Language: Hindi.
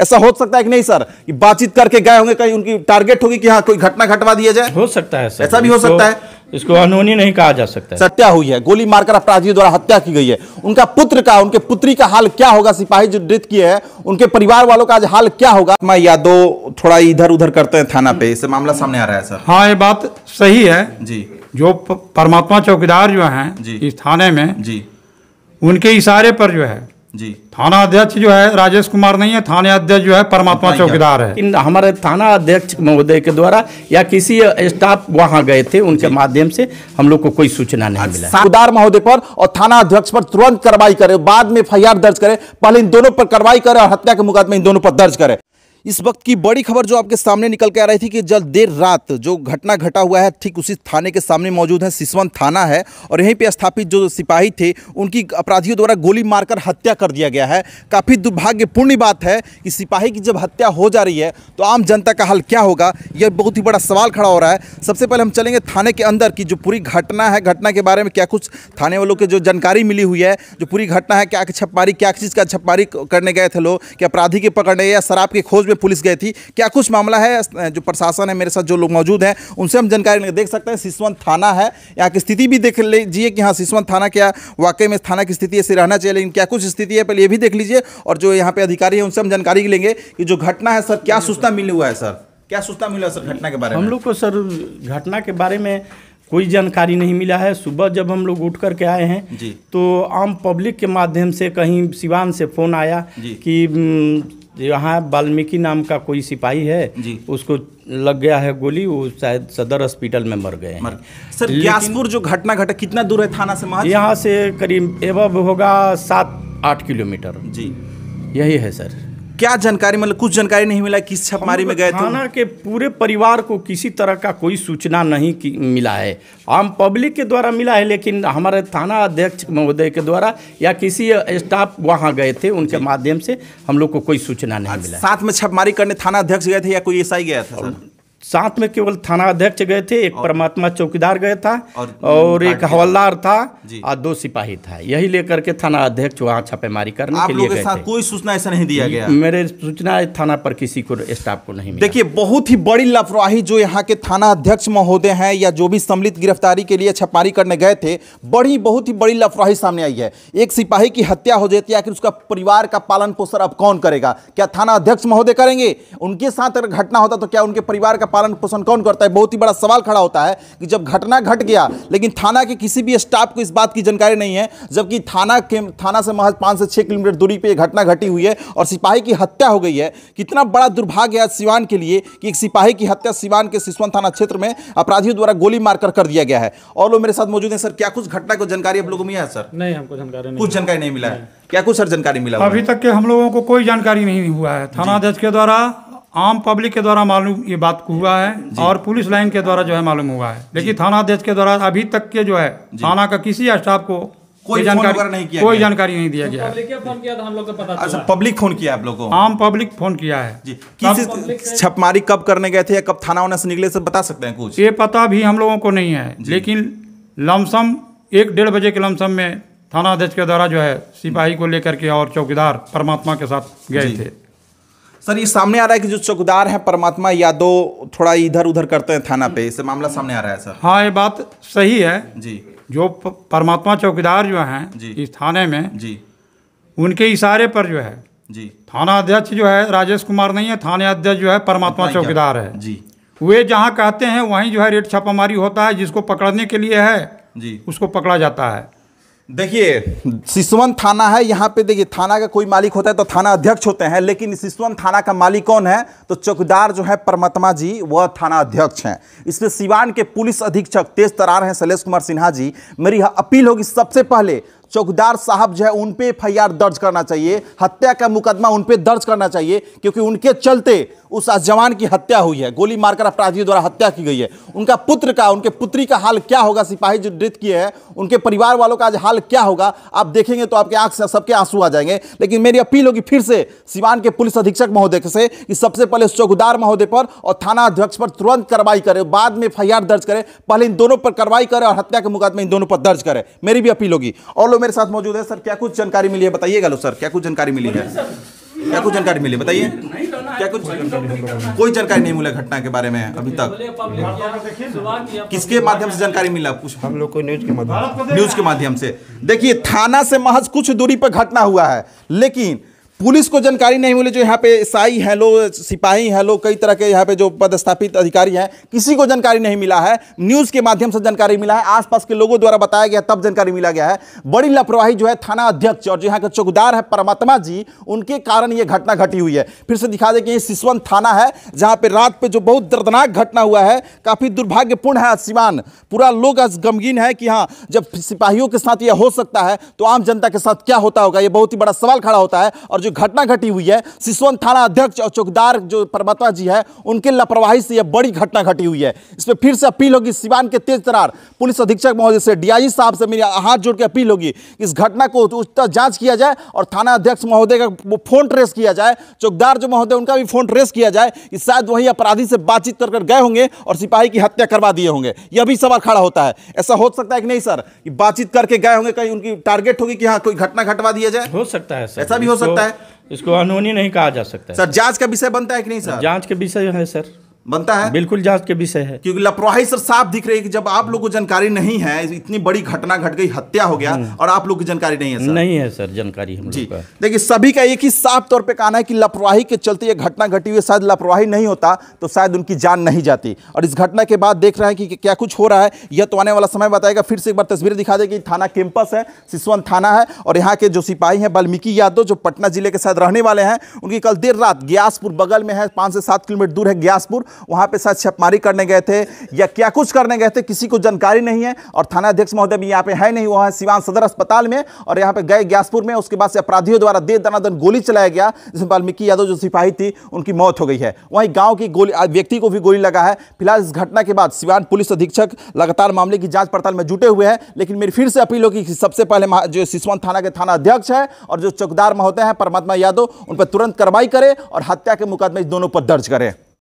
ऐसा हो सकता है कि नहीं सर कि बातचीत करके गए होंगे कहीं उनकी टारगेट होगी कि हाँ कोई घटना घटवा दिया जाए हो सकता है सर ऐसा भी हो सकता है इसको अनहोनी नहीं कहा जा सकता है हत्या हुई है गोली मारकर अपराधियों द्वारा हत्या की गई है उनका पुत्र का उनके पुत्री का हाल क्या होगा सिपाही जो डेथ किए हैं उनके परिवार वालों का आज हाल क्या होगा मैं यादव थोड़ा इधर उधर करते हैं थाना पे इससे मामला सामने आ रहा है सर हाँ ये बात सही है जी जो परमात्मा चौकीदार जो हैं इस थाने में जी उनके इशारे पर जो है जी थाना अध्यक्ष जो है राजेश कुमार नहीं है थाना अध्यक्ष जो है परमात्मा चौकीदार है इन हमारे थाना अध्यक्ष महोदय के द्वारा या किसी स्टाफ वहां गए थे उनके माध्यम से हम लोग को कोई सूचना नहीं मिला चौकीदार अच्छा। महोदय पर और थाना अध्यक्ष पर तुरंत कार्रवाई करे बाद में एफ दर्ज करे पहले इन दोनों पर कार्रवाई करे और हत्या के मुकदमे इन दोनों पर दर्ज करे इस वक्त की बड़ी खबर जो आपके सामने निकल के आ रही थी कि जल्द देर रात जो घटना घटा हुआ है ठीक उसी थाने के सामने मौजूद है सिसवन थाना है और यहीं पे स्थापित जो सिपाही थे उनकी अपराधियों द्वारा गोली मारकर हत्या कर दिया गया है काफ़ी दुर्भाग्यपूर्ण बात है कि सिपाही की जब हत्या हो जा रही है तो आम जनता का हाल क्या होगा यह बहुत ही बड़ा सवाल खड़ा हो रहा है सबसे पहले हम चलेंगे थाने के अंदर की जो पूरी घटना है घटना के बारे में क्या कुछ थाने वालों के जो जानकारी मिली हुई है जो पूरी घटना है क्या छपारी क्या चीज़ का छपारी करने गए थे लोग क्या अपराधी के पकड़ने या शराब की खोज में पुलिस गई थी क्या कुछ मामला है जो प्रशासन है मेरे साथ जो लोग मौजूद हैं उनसे हम जानकारी देख सकते हैं सिसवंत थाना है यहाँ की स्थिति भी देख लीजिए कि हाँ सिसवंत थाना क्या वाकई में थाना की स्थिति ऐसे रहना चाहिए लेकिन क्या कुछ स्थिति है पहले ये भी देख लीजिए और जो यहाँ पे अधिकारी है उनसे हम जानकारी लेंगे कि जो घटना है सर क्या सूचना मिली हुआ है सर क्या सूचना मिला सर घटना के बारे में हम लोग को सर घटना के बारे में कोई जानकारी नहीं मिला है सुबह जब हम लोग उठ करके आए हैं जी। तो आम पब्लिक के माध्यम से कहीं सिवान से फ़ोन आया कि यहाँ वाल्मीकि नाम का कोई सिपाही है जी। उसको लग गया है गोली वो शायद सदर हॉस्पिटल में मर गए मर। सर ग्यासपुर जो घटना घटा कितना दूर है थाना से महाराज यहाँ से करीब एवब होगा सात आठ किलोमीटर जी यही है सर क्या जानकारी मतलब कुछ जानकारी नहीं मिला किस छापमारी में गए थे तो? थाना के पूरे परिवार को किसी तरह का कोई सूचना नहीं की, मिला है आम पब्लिक के द्वारा मिला है लेकिन हमारे थाना अध्यक्ष महोदय के द्वारा या किसी स्टाफ वहाँ गए थे उनके माध्यम से हम लोग को कोई सूचना नहीं मिला साथ में छापमारी करने थाना अध्यक्ष गए थे या कोई एस गया था साथ में केवल थाना अध्यक्ष गए थे एक परमात्मा चौकीदार गए था और, और एक हवलदार था और दो सिपाही था यही लेकर के थाना अध्यक्ष वहाँ छापेमारी करने आप के लिए गए थे। कोई सूचना ऐसा नहीं दिया गया मेरे सूचना थाना पर किसी को स्टाफ को नहीं देखिए बहुत ही बड़ी लापरवाही जो यहाँ के थाना अध्यक्ष महोदय हैं या जो भी सम्मिलित गिरफ्तारी के लिए छापारी करने गए थे बड़ी बहुत ही बड़ी लापरवाही सामने आई है एक सिपाही की हत्या हो जाती है आखिर उसका परिवार का पालन पोषण अब कौन करेगा क्या थाना अध्यक्ष महोदय करेंगे उनके साथ अगर घटना होता तो क्या उनके परिवार का पालन पोषण कौन करता है बहुत ही बड़ा सवाल खड़ा होता है कि जब घटना घट गया लेकिन थाना के किसी भी स्टाफ को इस बात की जानकारी नहीं है जबकि थाना के थाना से महज पाँच से छः किलोमीटर दूरी पर घटना घटी हुई है और सिपाही की हत्या हो गई है कितना बड़ा दुर्भाग्य है सिवान के लिए कि एक सिपाही की हत्या सिवान के सिसवन थाना क्षेत्र में अपराधियों द्वारा गोली मारकर कर दिया गया है और लोग मेरे साथ मौजूद हैं सर क्या कुछ घटना को जानकारी आप लोगों में है सर नहीं हमको जानकारी नहीं कुछ जानकारी नहीं मिला है क्या कुछ सर जानकारी मिला अभी तक के हम लोगों को कोई जानकारी नहीं हुआ है थाना अध्यक्ष के द्वारा आम पब्लिक के द्वारा मालूम ये बात हुआ है और पुलिस लाइन के द्वारा जो है मालूम हुआ है लेकिन थाना अध्यक्ष के द्वारा अभी तक के जो है थाना का किसी स्टाफ को कोई जानकारी नहीं किया कोई जानकारी नहीं दिया तो गया अच्छा, पब्लिक फोन किया लोग को आप लोगों आम पब्लिक फोन किया है छपमारी कब करने गए थे या कब थाना होने से निकले से बता सकते हैं कुछ ये पता भी हम लोगों को नहीं है लेकिन लमसम एक डेढ़ बजे के लमसम में थाना अध्यक्ष के द्वारा जो है सिपाही को लेकर के और चौकीदार परमात्मा के साथ गए थे सर ये सामने आ रहा है कि जो चौकीदार है परमात्मा यादव थोड़ा इधर उधर करते हैं थाना पे इससे मामला सामने आ रहा है सर हाँ ये बात सही है जी जो परमात्मा चौकीदार जो हैं इस थाने में जी उनके इशारे पर जो है जी थाना अध्यक्ष जो है राजेश कुमार नहीं है थाने अध्यक्ष जो है परमात्मा चौकीदार है जी वे जहाँ कहते हैं वहीं जो है रेट छापामारी होता है जिसको पकड़ने के लिए है जी उसको पकड़ा जाता है देखिए सिसवन थाना है यहाँ पे देखिए थाना का कोई मालिक होता है तो थाना अध्यक्ष होते हैं लेकिन सिसवन थाना का मालिक कौन है तो चौकीदार जो है परमात्मा जी वह थाना अध्यक्ष हैं इसमें सिवान के पुलिस अधीक्षक तेज तरार हैं शैलेश कुमार सिन्हा जी मेरी अपील होगी सबसे पहले चौकीदार साहब जो है उन पे एफ दर्ज करना चाहिए हत्या का मुकदमा उन दर्ज करना चाहिए क्योंकि उनके चलते उस जवान की हत्या हुई है गोली मारकर अपराधियों द्वारा हत्या की गई है उनका पुत्र का उनके पुत्री का हाल क्या होगा सिपाही जो डेथ किए हैं उनके परिवार वालों का आज हाल क्या होगा आप देखेंगे तो आपके आंख से सबके आंसू आ जाएंगे लेकिन मेरी अपील होगी फिर से सिवान के पुलिस अधीक्षक महोदय से कि सबसे पहले चौकीदार महोदय पर और थाना अध्यक्ष पर तुरंत कार्रवाई करें बाद में एफ दर्ज करें पहले इन दोनों पर कार्रवाई करें और हत्या के मुकदमे इन दोनों पर दर्ज करें मेरी भी अपील होगी और मेरे साथ मौजूद है सर क्या कुछ जानकारी मिली है बताइएगा लो सर क्या कुछ जानकारी मिली है क्या कुछ जानकारी मिली बताइए क्या कुछ कोई जानकारी नहीं मिला घटना के बारे में अभी तक किसके माध्यम से जानकारी मिला कुछ हम लोग को न्यूज के माध्यम न्यूज के माध्यम से देखिए थाना से महज कुछ दूरी पर घटना हुआ है लेकिन पुलिस को जानकारी नहीं मिली जो यहाँ पे ईसाई हैं लो सिपाही हैं लो कई तरह के यहाँ पे जो पदस्थापित अधिकारी हैं किसी को जानकारी नहीं मिला है न्यूज़ के माध्यम से जानकारी मिला है आसपास के लोगों द्वारा बताया गया तब जानकारी मिला गया है बड़ी लापरवाही जो है थाना अध्यक्ष और जो यहाँ के चौकीदार है परमात्मा जी उनके कारण ये घटना घटी हुई है फिर से दिखा दें कि ये सिसवन थाना है जहाँ पे रात पे जो बहुत दर्दनाक घटना हुआ है काफ़ी दुर्भाग्यपूर्ण है सीमान पूरा लोग आज गमगीन है कि हाँ जब सिपाहियों के साथ यह हो सकता है तो आम जनता के साथ क्या होता होगा ये बहुत ही बड़ा सवाल खड़ा होता है और जो घटना घटी हुई है सिसवन थाना अध्यक्ष और चौकीदार जो परमात्मा जी है उनके लापरवाही से यह बड़ी घटना घटी हुई है इस पर फिर से अपील होगी सिवान के तेज तरार पुलिस अधीक्षक महोदय से डीआईजी साहब से मेरी हाथ जोड़ के अपील होगी इस घटना को उच्चतर जांच किया जाए और थाना अध्यक्ष महोदय का फोन ट्रेस किया जाए चौकीदार जो महोदय उनका भी फोन ट्रेस किया जाए कि शायद वही अपराधी से बातचीत कर गए होंगे और सिपाही की हत्या करवा दिए होंगे यह भी सवाल खड़ा होता है ऐसा हो सकता है कि नहीं सर कि बातचीत करके गए होंगे कहीं उनकी टारगेट होगी कि हाँ कोई घटना घटवा दिया जाए हो सकता है ऐसा भी हो सकता है इसको अनहोनी नहीं कहा जा सकता सर जांच का विषय बनता है कि नहीं सर जांच के विषय है सर बनता है बिल्कुल जांच के विषय है क्योंकि लापरवाही सर साफ दिख रही है कि जब आप लोग को जानकारी नहीं है इतनी बड़ी घटना घट गई हत्या हो गया हम्म। और आप लोग की जानकारी नहीं है सर नहीं है सर जानकारी हम जी देखिए सभी का एक ही साफ तौर पे कहना है कि लापरवाही के चलते ये घटना घटी हुई शायद लापरवाही नहीं होता तो शायद उनकी जान नहीं जाती और इस घटना के बाद देख रहे हैं कि क्या कुछ हो रहा है यह तो आने वाला समय बताएगा फिर से एक बार तस्वीरें दिखा देगी थाना कैंपस है सिसवन थाना है और यहाँ के जो सिपाही हैं वाल्मीकि यादव जो पटना जिले के साथ रहने वाले हैं उनकी कल देर रात ग्यासपुर बगल में है पाँच से सात किलोमीटर दूर है ग्यासपुर वहां पे शायद छापमारी करने गए थे या क्या कुछ करने गए थे किसी को जानकारी नहीं है और थाना अध्यक्ष महोदय भी यहाँ पे है नहीं वहाँ सिवान सदर अस्पताल में और यहाँ पे गए ग्यासपुर में उसके बाद से अपराधियों द्वारा देर दनादन गोली चलाया गया जिसमें वाल्मीकि यादव जो सिपाही थी उनकी मौत हो गई है वहीं गाँव की गोली व्यक्ति को भी गोली लगा है फिलहाल इस घटना के बाद सिवान पुलिस अधीक्षक लगातार मामले की जाँच पड़ताल में जुटे हुए हैं लेकिन मेरी फिर से अपील होगी कि सबसे पहले जो सिसवान थाना के थाना अध्यक्ष है और जो चौकदार महोदय हैं परमात्मा यादव उन पर तुरंत कार्रवाई करें और हत्या के मुकदमे दोनों पर दर्ज करें